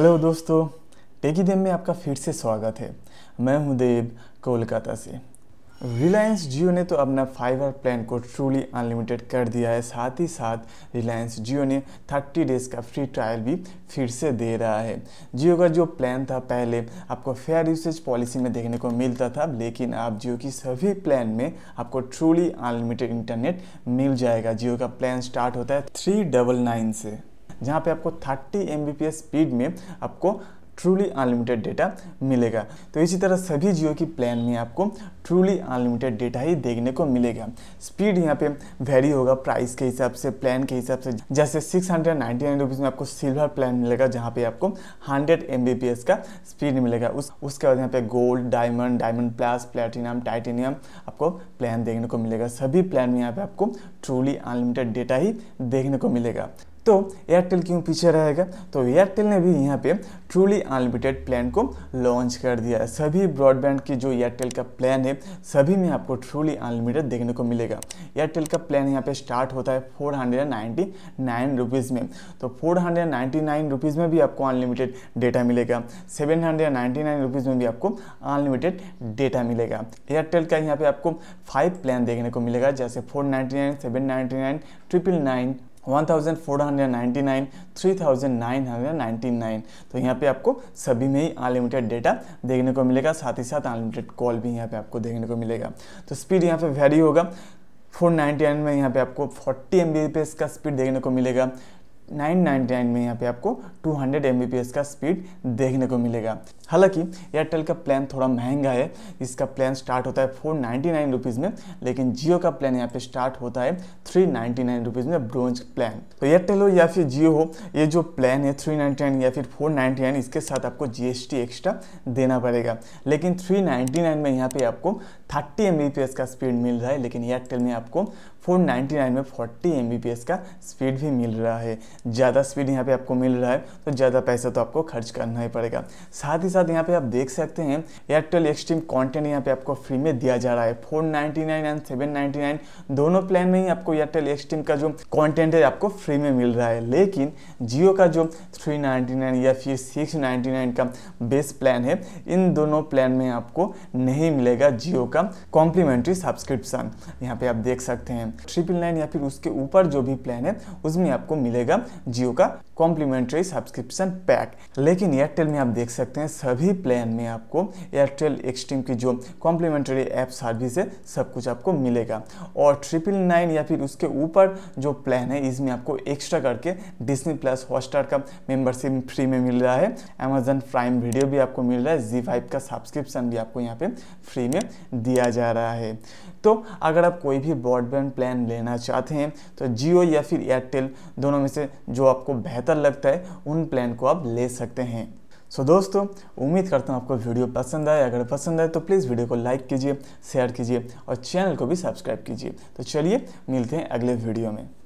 hello दोस्तों टेकी देव में आपका फिर से स्वागत है मैं हूं देव कोलकाता से रिलायंस जियो ने तो अपना फाइबर प्लान को ट्रूली अनलिमिटेड कर दिया है साथ ही साथ रिलायंस जियो ने 30 डेज़ का फ्री ट्रायल भी फिर से दे रहा है जियो का जो प्लान था पहले आपको फेयर यूसेज पॉलिसी में देखने को मिलता था लेकिन आप जियो की सभी प्लान में आपको ट्रूली अनलिमिटेड इंटरनेट मिल जाएगा जियो का प्लान स्टार्ट होता है थ्री से जहाँ पे आपको 30 एम स्पीड में आपको ट्रूली अनलिमिटेड डेटा मिलेगा तो इसी तरह सभी जियो की प्लान में आपको ट्रूली अनलिमिटेड डेटा ही देखने को मिलेगा स्पीड यहाँ पे वेरी होगा प्राइस के हिसाब से प्लान के हिसाब से जैसे six hundred ninety nine rupees में आपको सिल्वर प्लान मिलेगा जहाँ पे आपको hundred M B P S का स्पीड मिलेगा उस उसके बाद यहाँ पे gold diamond diamond plus platinum titanium आपको प्लान देखने को मिलेगा सभी प्लान में यहाँ पे आपको ट्रूली अनलिमिटेड डेटा ही देखने को मिलेगा तो एयरटेल क्यों पीछे रहेगा तो एयरटेल ने भी यहाँ पे ट्रूली अनलिमिटेड प्लान को लॉन्च कर दिया है सभी ब्रॉडबैंड की जो एयरटेल का प्लान है सभी में आपको ट्रूली अनलिमिटेड देखने को मिलेगा एयरटेल का प्लान यहाँ पे स्टार्ट होता है four hundred ninety nine rupees में तो four hundred ninety nine rupees में भी आपको अनलिमिटेड डेटा मिलेगा seven hundred ninety nine rupees में भी आपको अनलिमिटेड डेटा मिलेगा एयरटेल का यहाँ पे आपको फाइव प्लान देखने को मिलेगा जैसे four ninety nine seven ninety nine triple nine 1499, 3999 तो यहाँ पे आपको सभी में ही अनलिमिटेड डेटा देखने को मिलेगा साथ ही साथ अनलिमिटेड कॉल भी यहाँ पे आपको देखने को मिलेगा तो स्पीड यहाँ पे वेरी होगा 499 में यहाँ पे आपको 40 एम का स्पीड देखने को मिलेगा 999 में यहाँ पे आपको 200 हंड्रेड का स्पीड देखने को मिलेगा हालांकि एयरटेल का प्लान थोड़ा महंगा है इसका प्लान स्टार्ट होता है 499 नाइन्टी में लेकिन जियो का प्लान यहाँ पे स्टार्ट होता है 399 नाइन्टी में ब्रोंज प्लान तो एयरटेल हो या फिर जियो हो ये जो प्लान है थ्री या फिर फोर इसके साथ आपको जी एक्स्ट्रा देना पड़ेगा लेकिन थ्री में यहाँ पे आपको थर्टी एम का स्पीड मिल रहा है लेकिन एयरटेल में आपको 499 में 40 एम का स्पीड भी मिल रहा है ज़्यादा स्पीड यहाँ पे आपको मिल रहा है तो ज़्यादा पैसा तो आपको खर्च करना ही पड़ेगा साथ ही साथ यहाँ पे आप देख सकते हैं एयरटेल एक्सट्रीम कंटेंट यहाँ पे आपको फ्री में दिया जा रहा है 499 एंड 799 दोनों प्लान में ही आपको एयरटेल एक्सट्रीम का जो कॉन्टेंट है आपको फ्री में मिल रहा है लेकिन जियो का जो थ्री या फिर सिक्स का बेस्ट प्लान है इन दोनों प्लान में आपको नहीं मिलेगा जियो का का कॉम्प्लीमेंट्री सब्सक्रिप्शन यहाँ पे आप देख सकते हैं ट्रिपल नाइन या फिर उसके ऊपर जो भी प्लान है उसमें आपको मिलेगा जियो का कॉम्प्लीमेंट्री सब्सक्रिप्शन पैक लेकिन एयरटेल में आप देख सकते हैं सभी प्लान में आपको एयरटेल एक्सट्रीम की जो कॉम्प्लीमेंट्री ऐप सर्विस है सब कुछ आपको मिलेगा और ट्रिपल नाइन या फिर उसके ऊपर जो प्लान है इसमें आपको एक्स्ट्रा करके डिस्नी प्लस हॉटस्टार का मेम्बरशिप फ्री में मिल रहा है अमेजन प्राइम वीडियो भी आपको मिल रहा है जी फाइव का सब्सक्रिप्शन भी आपको यहाँ पे फ्री में दिया जा रहा है तो अगर आप कोई भी ब्रॉडबैंड प्लान लेना चाहते हैं तो जियो या फिर एयरटेल दोनों में से जो आपको बेहतर लगता है उन प्लान को आप ले सकते हैं सो so, दोस्तों उम्मीद करता हूँ आपको वीडियो पसंद आए अगर पसंद आए तो प्लीज़ वीडियो को लाइक कीजिए शेयर कीजिए और चैनल को भी सब्सक्राइब कीजिए तो चलिए मिलते हैं अगले वीडियो में